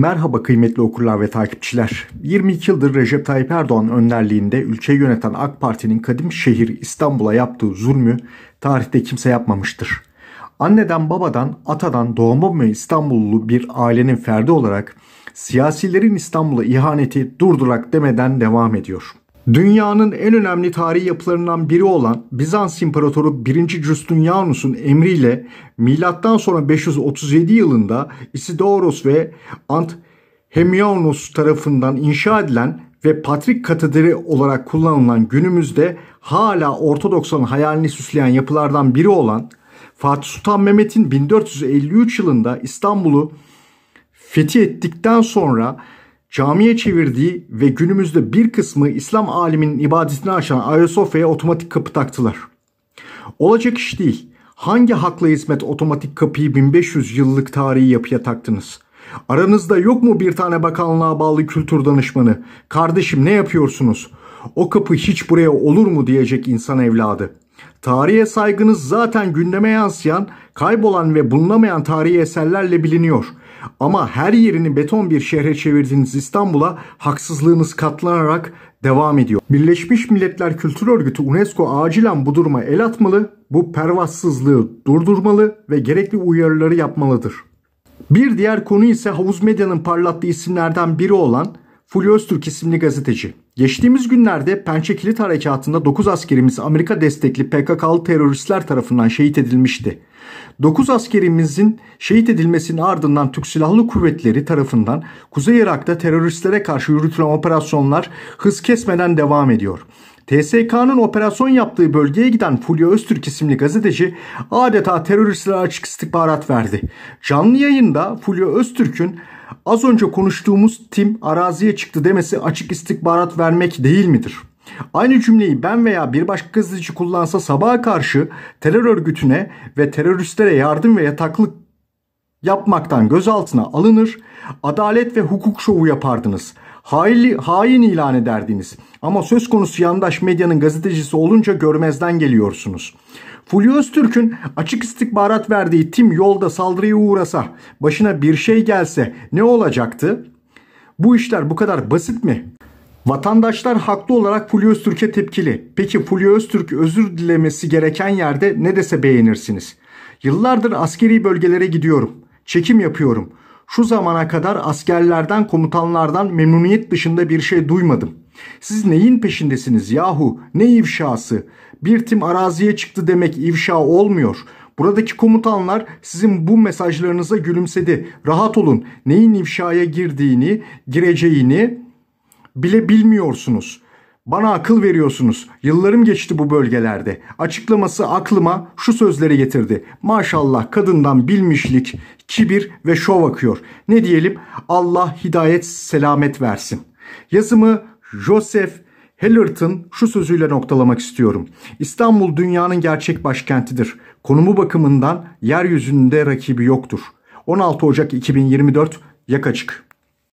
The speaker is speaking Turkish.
Merhaba kıymetli okurlar ve takipçiler. 22 yıldır Recep Tayyip Erdoğan önderliğinde ülkeyi yöneten AK Parti'nin kadim şehir İstanbul'a yaptığı zulmü tarihte kimse yapmamıştır. Anneden babadan, atadan doğma ve İstanbullu bir ailenin ferdi olarak siyasilerin İstanbul'a ihaneti durdurak demeden devam ediyor. Dünyanın en önemli tarihi yapılarından biri olan Bizans İmparatoru 1. Justinianus'un emriyle milattan sonra 537 yılında Isidoros ve Ant Anthemianus tarafından inşa edilen ve Patrik Katedrali olarak kullanılan günümüzde hala Ortodoksların hayalini süsleyen yapılardan biri olan Fatih Sultan Mehmet'in 1453 yılında İstanbul'u fetih ettikten sonra camiye çevirdiği ve günümüzde bir kısmı İslam aliminin ibadetini aşan Ayasofya'ya otomatik kapı taktılar. Olacak iş değil. Hangi hakla hizmet otomatik kapıyı 1500 yıllık tarihi yapıya taktınız? Aranızda yok mu bir tane bakanlığa bağlı kültür danışmanı? Kardeşim ne yapıyorsunuz? O kapı hiç buraya olur mu diyecek insan evladı. Tarihe saygınız zaten gündeme yansıyan, kaybolan ve bulunamayan tarihi eserlerle biliniyor.'' Ama her yerini beton bir şehre çevirdiğiniz İstanbul'a haksızlığınız katlanarak devam ediyor. Birleşmiş Milletler Kültür Örgütü UNESCO acilen bu duruma el atmalı, bu pervasızlığı durdurmalı ve gerekli uyarıları yapmalıdır. Bir diğer konu ise havuz medyanın parlattığı isimlerden biri olan Fulya Öztürk isimli gazeteci. Geçtiğimiz günlerde Pençe Kilit Harekatı'nda 9 askerimiz Amerika destekli PKK'lı teröristler tarafından şehit edilmişti. 9 askerimizin şehit edilmesinin ardından Türk Silahlı Kuvvetleri tarafından Kuzey Irak'ta teröristlere karşı yürütülen operasyonlar hız kesmeden devam ediyor. TSK'nın operasyon yaptığı bölgeye giden Fulya Öztürk isimli gazeteci adeta teröristlere açık istihbarat verdi. Canlı yayında Fulya Öztürk'ün az önce konuştuğumuz tim araziye çıktı demesi açık istihbarat vermek değil midir? Aynı cümleyi ben veya bir başka gazeteci kullansa sabaha karşı terör örgütüne ve teröristlere yardım ve yataklık yapmaktan gözaltına alınır, adalet ve hukuk şovu yapardınız hain, hain ilan ederdiniz. Ama söz konusu yandaş medyanın gazetecisi olunca görmezden geliyorsunuz. Fulya Öztürk'ün açık istikbarat verdiği tim yolda saldırıya uğrasa, başına bir şey gelse ne olacaktı? Bu işler bu kadar basit mi? Vatandaşlar haklı olarak Fulya Öztürk'e tepkili. Peki Fulya Öztürk özür dilemesi gereken yerde ne dese beğenirsiniz? Yıllardır askeri bölgelere gidiyorum. Çekim yapıyorum şu zamana kadar askerlerden komutanlardan memnuniyet dışında bir şey duymadım. Siz neyin peşindesiniz yahu? Ne ifşası? Bir tim araziye çıktı demek ifşa olmuyor. Buradaki komutanlar sizin bu mesajlarınıza gülümsedi. Rahat olun. Neyin ifşaya girdiğini, gireceğini bile bilmiyorsunuz. Bana akıl veriyorsunuz. Yıllarım geçti bu bölgelerde. Açıklaması aklıma şu sözleri getirdi. Maşallah kadından bilmişlik, kibir ve şov akıyor. Ne diyelim? Allah hidayet selamet versin. Yazımı Joseph Hellert'ın şu sözüyle noktalamak istiyorum. İstanbul dünyanın gerçek başkentidir. Konumu bakımından yeryüzünde rakibi yoktur. 16 Ocak 2024 yak açık.